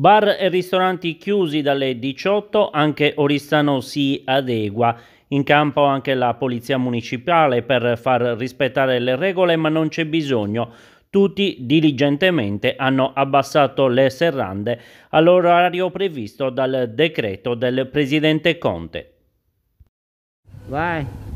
Bar e ristoranti chiusi dalle 18, anche Oristano si adegua. In campo anche la Polizia Municipale per far rispettare le regole, ma non c'è bisogno. Tutti diligentemente hanno abbassato le serrande all'orario previsto dal decreto del Presidente Conte. Vai.